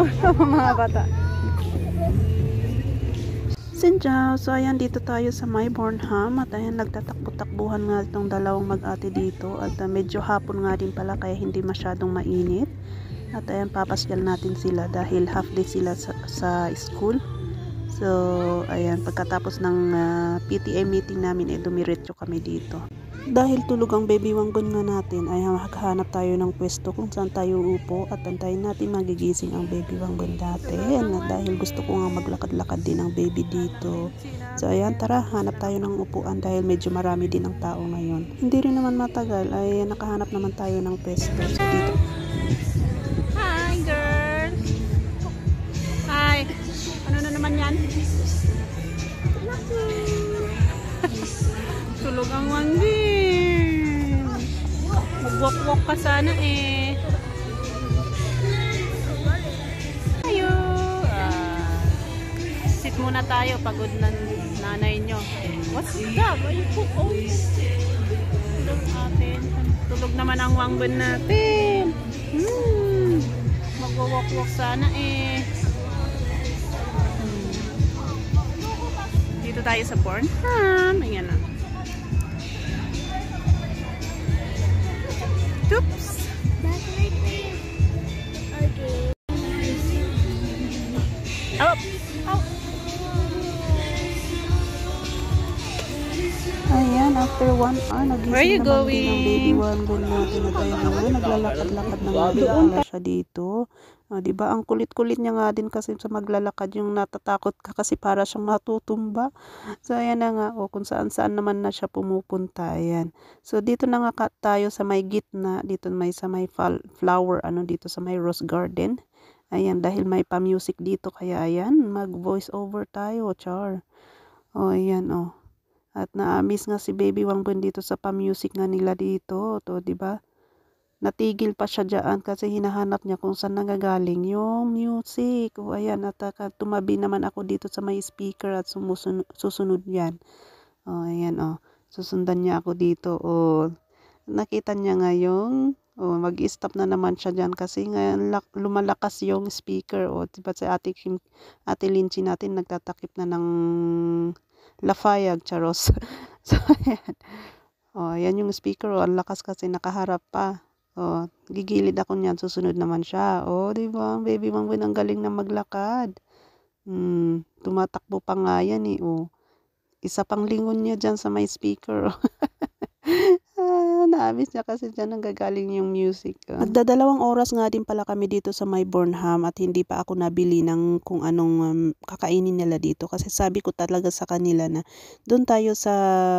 ulo mga bata. Sinjaw, so ayan dito tayo sa May Bornham at ayan nagtatakbo-takbuhan nga itong dalawang mag-ate dito at uh, medyo hapon nga din pala kaya hindi masyadong mainit at ayan papasyal natin sila dahil half day sila sa, sa school so ayan pagkatapos ng uh, ah, PTA meeting namin eh dumiretso kami dito dahil tulog ang baby wanggon nga natin ay maghanap tayo ng pwesto kung saan tayo upo at antayin natin magigising ang baby wanggon natin at dahil gusto ko nga maglakad-lakad din ang baby dito. So ayan tara hanap tayo ng upuan dahil medyo marami din ang tao ngayon. Hindi rin naman matagal ay nakahanap naman tayo ng pwesto so, dito. Hi girl! Hi! Ano na naman yan? Tulog ang wanggon! Mag-walk-walk ka sana eh. Tayo. Uh, ah, sit muna tayo. Pagod na nanay nyo. What's that? Why you cook all oh. Tulog Tulog naman ang wangbon natin. Hmm. Mag-walk-walk sana eh. Hmm. dito tayo sa Ha, Ayan na. Oh. Up. Ayan, after one hour, ah, nagising Where are you naman going? din ang baby one. Doon natin na tayo ngayon. Naglalakad-lakad na nga doon siya dito. Uh, diba, ang kulit-kulit niya nga din kasi sa maglalakad yung natatakot ka kasi para siyang matutumba. So, ayan na nga. O, oh, kung saan-saan naman na siya pumupunta. Ayan. So, dito na nga tayo sa may gitna. Dito may sa may flower. Ano, dito sa may rose garden. Ayan, dahil may pa-music dito, kaya ayan, mag-voice over tayo, char. O, ayan, o. At na-miss nga si Baby Wangbun dito sa pa-music nga nila dito, to, di ba? Natigil pa siya diyan kasi hinahanap niya kung saan nanggagaling yung music. O, ayan, at uh, tumabi naman ako dito sa may speaker at susunod yan. O, ayan, o. Susundan niya ako dito, o. Nakita niya nga Oh, mag-stop na naman siya diyan kasi ngayon lumalakas yung speaker. O, oh, diba sa ate, Kim, ate Linchi natin nagtatakip na ng lafayag, charos. so, ayan. Oh, ayan yung speaker. Oh, ang lakas kasi nakaharap pa. Oh, gigilid ako niyan. Susunod naman siya. Oh, di ba? Baby Mang ang galing na maglakad. Hmm, tumatakbo pa nga yan eh. Oh. Isa pang lingon niya diyan sa may speaker. Oh. promise niya kasi dyan ang gagaling yung music. Uh. Nagdadalawang oras nga din pala kami dito sa my Bornham at hindi pa ako nabili ng kung anong um, kakainin nila dito kasi sabi ko talaga sa kanila na doon tayo sa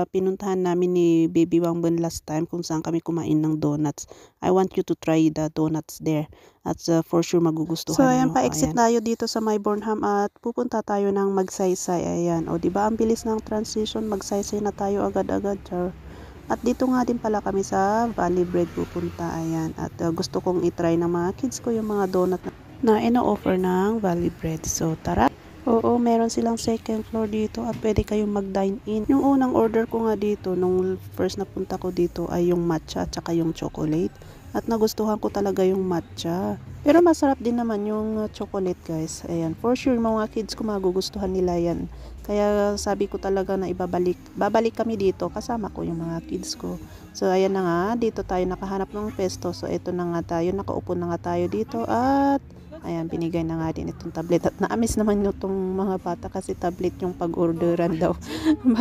pinuntahan namin ni Baby Wangbon last time kung saan kami kumain ng donuts. I want you to try the donuts there at uh, for sure magugustuhan So ayan, pa-exit tayo dito sa my Bornham at pupunta tayo ng Magsaysay. Ayan, o di ba ang bilis ng transition, Magsaysay na tayo agad-agad. Char. -agad. At dito nga din pala kami sa Valley Bread pupunta. Ayan. At uh, gusto kong itry ng mga kids ko yung mga donut na, na ino-offer ng Valley Bread. So tara! Oo, meron silang second floor dito at pwede kayong mag-dine in. Yung unang order ko nga dito, nung first na napunta ko dito ay yung matcha at saka yung chocolate. At nagustuhan ko talaga yung matcha. Pero masarap din naman yung ah, chocolate guys. Ayan, for sure mga kids ko magugustuhan nila yan. Kaya sabi ko talaga na ibabalik, babalik kami dito kasama ko yung mga kids ko. So ayan na nga, dito tayo nakahanap ng pesto. So ito na nga tayo, nakaupo na nga tayo dito at ayan, binigay na nga din itong tablet. At naamis naman itong mga bata kasi tablet yung pag-orderan daw.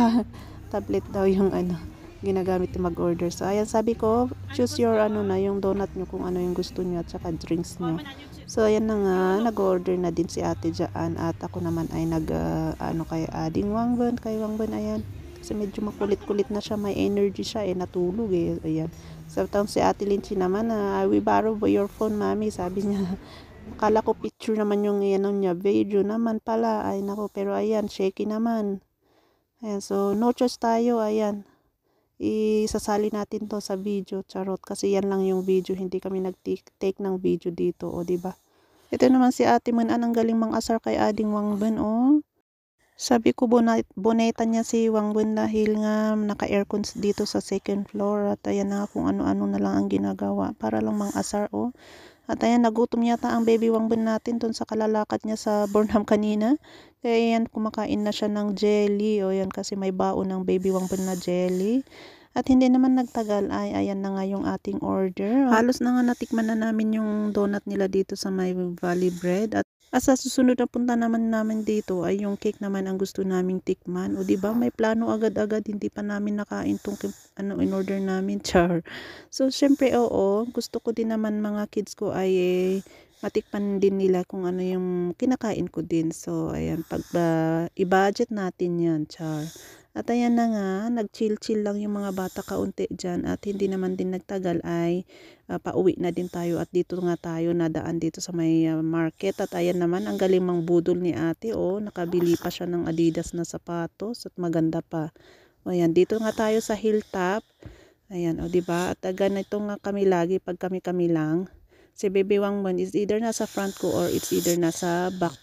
tablet daw yung ano ginagamit mag-order. So, ayan, sabi ko, choose your ano na, yung donut nyo kung ano yung gusto nyo at saka drinks nyo. So, ayan na nga, nag-order na din si ate dyan at ako naman ay nag, uh, ano kay Ading Wangban, kay Wangban, ayan. Kasi medyo makulit-kulit na siya, may energy siya, eh, natulog eh, ayan. So, taong si ate Linchi naman, uh, I will borrow your phone, mami, sabi niya. Akala ko picture naman yung ano niya, video naman pala. Ay nako, pero ayan, shaky naman. Ayan, so no choice tayo, ayan isasali natin to sa video charot kasi yan lang yung video hindi kami nag-take ng video dito o oh, di ba ito naman si ate manan ang galing mang asar kay ading wangbun o oh? sabi ko boneta, niya si wangbun dahil nga naka aircon dito sa second floor at ayan na kung ano-ano na lang ang ginagawa para lang mang asar o oh. At ayan, nagutom yata ang baby wangbin natin dun sa kalalakad niya sa Burnham kanina. Kaya ayan, kumakain na siya ng jelly. O yan, kasi may baon ng baby wangbin na jelly. At hindi naman nagtagal ay ayan na nga yung ating order. Halos na nga natikman na namin yung donut nila dito sa may Valley Bread. At at sa susunod na punta naman namin dito ay yung cake naman ang gusto naming tikman. O di ba may plano agad-agad hindi pa namin nakain tong ano in order namin char. So syempre oo, gusto ko din naman mga kids ko ay eh, matikman din nila kung ano yung kinakain ko din. So ayan, pag uh, i-budget natin 'yan char. At ayan na nga, nag-chill-chill lang yung mga bata kaunti dyan at hindi naman din nagtagal ay uh, pauwi na din tayo at dito nga tayo nadaan dito sa may uh, market at ayan naman ang galing mang budol ni ate oh, nakabili pa siya ng adidas na sapatos at maganda pa. O ayan, dito nga tayo sa hilltop. Ayan, o oh, diba? At aga ah, na ito nga kami lagi pag kami-kami lang. Si Baby Wangman is either nasa front ko or it's either nasa back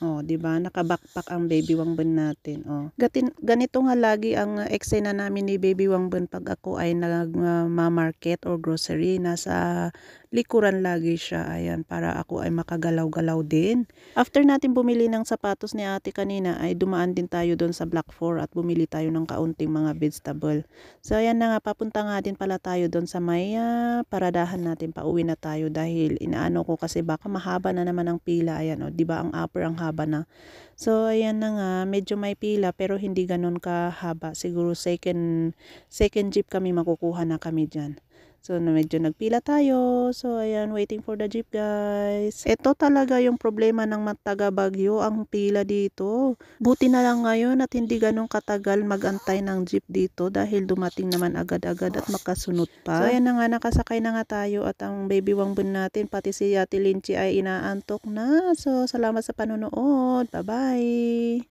Oh, 'di ba? Nakabakpak ang baby wangbon natin. Oh. Gatin, ganito nga lagi ang eksena namin ni baby wangbon pag ako ay nagma-market ah, uh, or grocery nasa likuran lagi siya. Ayan, para ako ay makagalaw-galaw din. After natin bumili ng sapatos ni ate kanina, ay dumaan din tayo doon sa Black 4 at bumili tayo ng kaunting mga vegetable. So, ayan na nga, papunta nga din pala tayo doon sa may ah, para dahan natin. Pauwi na tayo dahil inaano ko kasi baka mahaba na naman ang pila. Ayan, o, oh, di ba ang upper ang haba na. So, ayan na nga, medyo may pila pero hindi ganun kahaba. Siguro second, second jeep kami makukuha na kami dyan. So, medyo nagpila tayo. So, ayan, waiting for the jeep, guys. Ito talaga yung problema ng mataga bagyo, ang pila dito. Buti na lang ngayon at hindi ganun katagal magantay ng jeep dito dahil dumating naman agad-agad at makasunod pa. So, ayan na nga, nakasakay na nga tayo at ang baby wangbun natin, pati si Ate Linchi ay inaantok na. So, salamat sa panonood. Bye-bye!